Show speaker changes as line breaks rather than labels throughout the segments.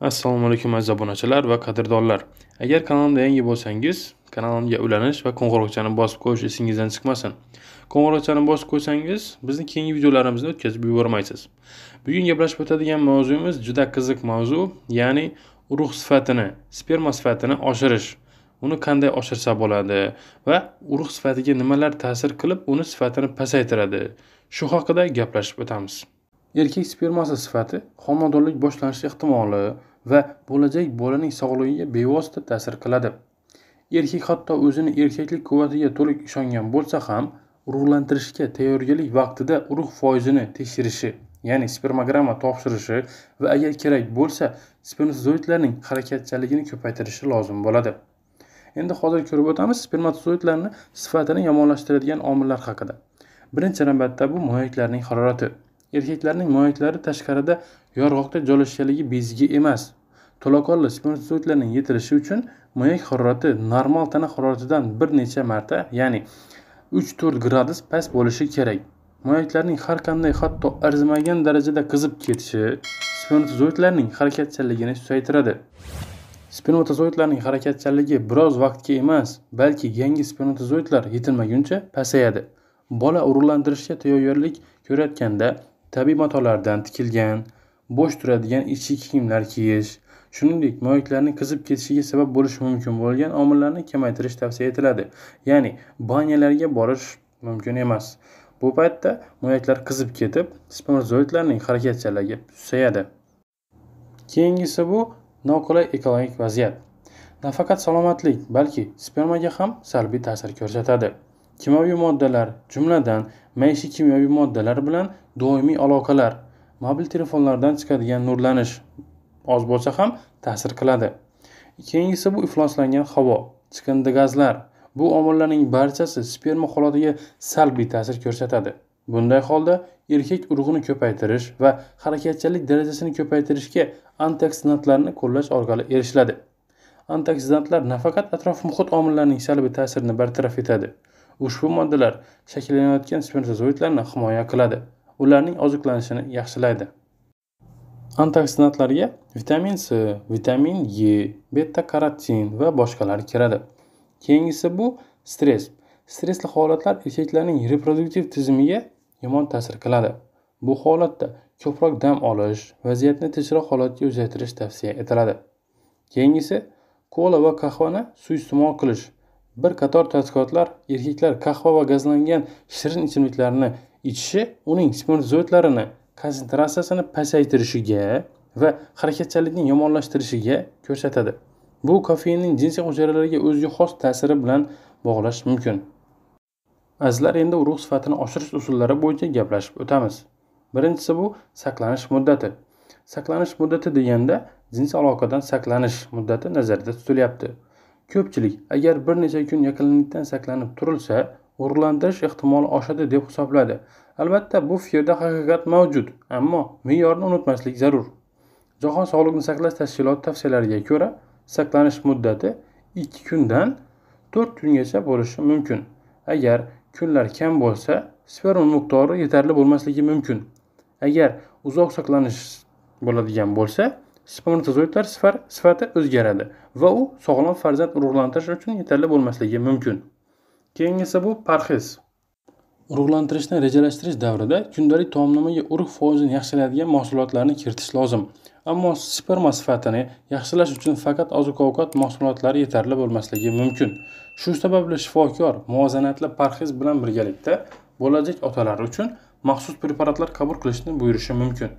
assalomu alaykum aziz obunachilar va qadrdonlar agar kanalimda yangi bo'lsangiz kanalimga ulanish va qo'ng'iroqchani bosib qo'yish esingizdan chiqmasin qo'ng'iroqchani bosib qo'ysangiz bizni keyingi videolarimizni o'tkazib yubormaysiz bugun gaplashib o'tadigan mavzuyimiz juda qiziq mavzu ya'ni urug' sifatini sperma sifatini oshirish uni qanday oshirsa bo'ladi va urug' sifatiga nimalar ta'sir qilib uni sifatini pasaytiradi shu haqida gaplashib o'tamiz erkak spermasi sifati homiladorlik boshlanishi ehtimoli va bo'lajak bolaning sog'ligiga bevosita ta'sir qiladi erkak hatto o'zini erkaklik quvvatiga to'liq ishongan bo'lsa ham urug'lantirishga tayyorgarlik vaqtida urug' foizini tekshirishi ya'ni spermogramma topshirishi va agar kerak bo'lsa spermatozoidlarning harakatchanligini ko'paytirishi lozim bo'ladi endi hozir ko'rib o'tamiz spermatozoidlarni sifatini yomonlashtiradigan omillar haqida birinchi navbatda bu moyaklarning harorati erkaklarning moyaklari tashqarida yorg'oqda joylashganligi bezgi emas to'laqonli spermatozoidlarning yetilishi uchun moyak harorati normal tana haroratidan bir necha marta ya'ni uch to'rt gradus past bo'lishi kerak moyaklarning har qanday hatto arzimagan darajada qizib ketishi spermatozoidlarning harakatchanligini susaytiradi spermatozoidlarning harakatchanligi biroz vaqtga emas balki yangi spermatozoidlar yetilmaguncha pasayadi bola urug'lantirishga tayyorgarlik ko'rayotganda tabiiy matolardan tikilgan bo'sh turadigan ichki kiyimlar kiyish shuningdek moyiklarning qizib ketishiga sabab bo'lishi mumkin bo'lgan omillarni kamaytirish tavsiya etiladi ya'ni banyalarga borish mumkin emas bu paytda moyaklar qizib ketib spermazoidlarning harakatchanligi susayadi keyingisi bu noqulay ekologik vaziyat nafaqat salomatlik balki spermaga ham salbiy ta'sir ko'rsatadi kimyoviy moddalar jumladan maishiy kimyoviy moddalar bilan doimiy aloqalar mobil telefonlardan chiqadigan nurlanish oz bo'lsa ham ta'sir qiladi keyingisi bu ifloslangan havo chiqindi gazlar bu omillarning barchasi sperma holatiga salbiy ta'sir ko'rsatadi bunday holda erkak urug'ini ko'paytirish va harakatchanlik darajasini ko'paytirishga antioksidantlarni qo'llash orqali erishiladi antioksidantlar nafaqat atrof muhit omillarining salbiy ta'sirini bartaraf etadi ushbu moddalar shakllanayotgan spermatozoidlarni himoya qiladi ularning oziqlanishini yaxshilaydi antoksidantlarga vitamin c vitamin e beta karotin va boshqalar kiradi keyingisi bu stress stressli holatlar erkaklarning reproduktiv tizimiga yomon ta'sir qiladi bu holatda ko'proq dam olish vaziyatni tinchroq holatga o'zgartirish tavsiya etiladi keyingisi kola va qahvani suiiste'mol qilish bir qator tadqiqotlar erkaklar qahva va gazlangan shirin ichimliklarni ichishi uning spermatozoidlarini konsentratsiyasini pasaytirishiga va harakatchanlikni yomonlashtirishiga ko'rsatadi bu kofeinning jinsiy hujayralarga o'ziga xos ta'siri bilan bog'lash mumkin azizlar endi urug' sifatini oshirish usullari bo'yicha gaplashib o'tamiz birinchisi bu saqlanish muddati saqlanish muddati deganda jinsiy aloqadan saqlanish muddati nazarda tutilyapti ko'pchilik agar bir necha kun yaqinlikdan saqlanib turilsa o'g'irlantirish ehtimoli oshadi deb hisobladi albatta bu fikrda haqiqat mavjud ammo me'yorni unutmaslik zarur jahon sog'liqni saqlash tashkiloti tavsiyalariga ko'ra saqlanish muddati ikki kundan to'rt kungacha bo'lishi mumkin agar kunlar kam bo'lsa sperma miqdori yetarli bo'lmasligi mumkin agar uzoq saqlanish bo'ladigan bo'lsa sponsozoidlar sifati o'zgaradi va u sog'lom farzand urug'lantirish uchun yetarli bo'lmasligi mumkin keyingisi bu parhez urug'lantirishni rejalashtirish davrida kundalik taomnomaga urug' foizini yaxshilaydigan mahsulotlarni kiritish lozim ammo sperma sifatini yaxshilash uchun faqat oziq ovqat mahsulotlari yetarli bo'lmasligi mumkin shu sababli shifokor muvozanatli parhez bilan birgalikda bo'lajak otalar uchun maxsus preparatlar qabul qilishni buyurishi mumkin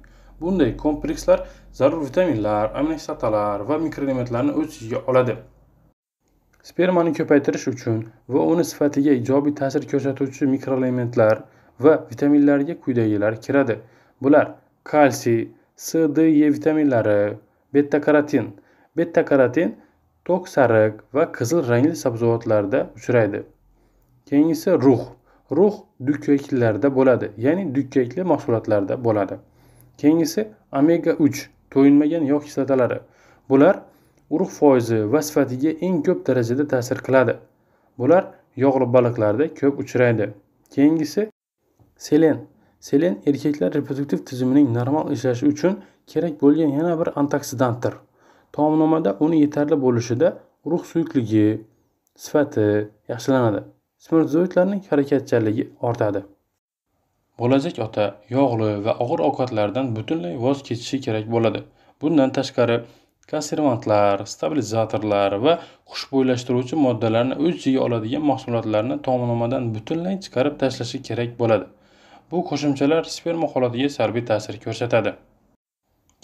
bunday komplekslar zarur vitaminlar aminokislotalar va mikroelementlarni o'z ichiga oladi spermani ko'paytirish uchun va uni sifatiga ijobiy ta'sir ko'rsatuvchi mikroelementlar va vitaminlarga quyidagilar kiradi bular kalsiy s d e vitaminlari beta karotin beta karotin to'q sariq va qizil rangli sabzavotlarda uchraydi keyingisi ruh ruh dukkaklarda bo'ladi ya'ni dukkakli mahsulotlarda bo'ladi keyingisi omega uch to'yinmagan yog' kislotalari bular urug' foizi va sifatiga eng ko'p darajada ta'sir qiladi bular yog'li baliqlarda ko'p uchraydi keyingisi selen selen erkaklar reproduktiv tizimining normal ishlashi uchun kerak bo'lgan yana bir antoksidantdir taomnomada uni yetarli bo'lishida urug' suyuqligi sifati yaxshilanadi smirnozoidlarning harakatchanligi ortadi bo'lajak ota yog'li va og'ir ovqatlardan butunlay voz kechishi kerak bo'ladi bundan tashqari konservantlar stabilizatorlar va xushbo'ylashtiruvchi moddalarni o'z ichiga oladigan mahsulotlarni tomnomadan butunlay chiqarib tashlashi kerak bo'ladi bu qo'shimchalar sperma holatiga salbiy ta'sir ko'rsatadi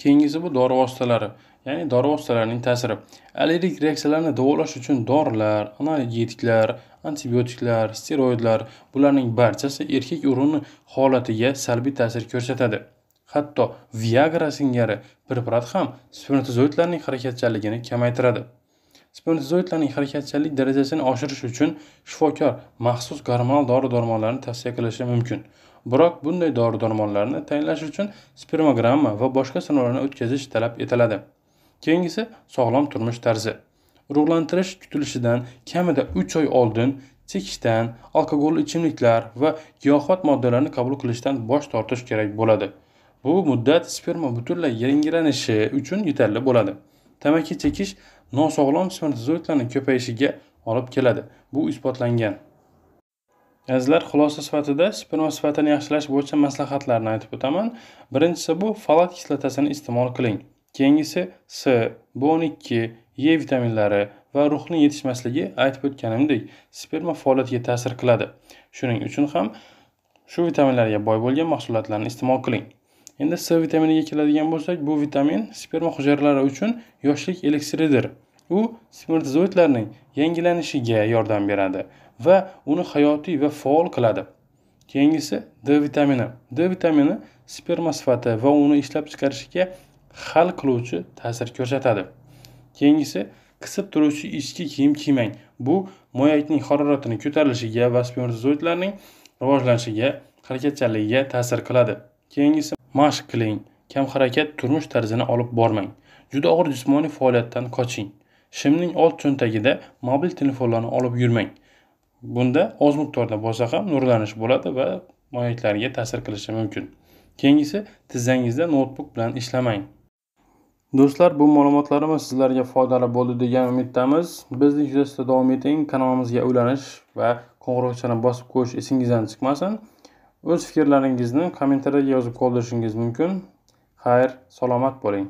keyingisi bu dori vositalari ya'ni dori vositalarining ta'siri allergik reaksiyalarni davolash uchun dorilar analgetiklar antibiotiklar steroidlar bularning barchasi erkak o'rini holatiga salbiy ta'sir ko'rsatadi hatto viagra singari preparat ham spermatozoidlarning harakatchanligini kamaytiradi spermatozoidlarning harakatchanlik darajasini oshirish uchun shifokor maxsus gormonal dori dormonlarni tavsiya qilishi mumkin biroq bunday dori dormonlarni tayinlash uchun spermogramma va boshqa sinovlarni o'tkazish talab etiladi keyingisi sog'lom turmush tarzi ruhlantirish kutilishidan kamida 3 oy oldin chekishdan alkogolli ichimliklar va giyohvand moddalarni qabul qilishdan bosh tortish kerak bo'ladi bu muddat sperma butunlay yangilanishi uchun yetarli bo'ladi tamaki chekish nosog'lom spermatozoidlarning ko'payishiga olib keladi bu isbotlangan azizlar xulosa sifatida sperma sifatini yaxshilash bo'yicha maslahatlarni aytib o'taman birinchisi bu folat kislotasini iste'mol qiling keyingisi s b o'n ikki E vitaminlari va ruhning yetishmasligi aytib o'tganimdek sperma faoliyatiga ta'sir qiladi. Shuning uchun ham shu vitaminlarga boy bo'lgan mahsulotlarni iste'mol qiling. Endi C vitaminiga keladigan bo'lsak, bu vitamin sperma hujayralari uchun yoshlik eliksiridir. U spermatozoidlarning yangilanishiga yordam beradi va uni hayotiy va faol qiladi. Keyingisi D vitamini. D vitamini sperma sifati va uni ishlab chiqarishga hal qiluvchi ta'sir ko'rsatadi. keyingisi qisib turuvchi ichki kiyim kiymang bu moyakning haroratini ko'tarilishiga va spermatozoidlarning rivojlanishiga harakatchanligiga ta'sir qiladi keyingisi mashq qiling kam harakat turmush tarzini olib bormang juda og'ir jismoniy faoliyatdan qoching shimning old cho'ntagida mobil telefonlarni olib yurmang bunda oz miqdorda bo'lsa ham nurlanish bo'ladi va moyaklarga ta'sir qilishi mumkin keyingisi tizzangizda noutbuk bilan ishlamang do'stlar bu ma'lumotlarimiz sizlarga foydali bo'ldi degan umiddamiz bizni yuzasida davom eting kanalimizga ulanish va qo'ng'iroqchani bosib qo'yish esingizdan chiqmasin o'z fikrlaringizni kommentariyaga yozib qoldirishingiz mumkin xayr salomat bo'ling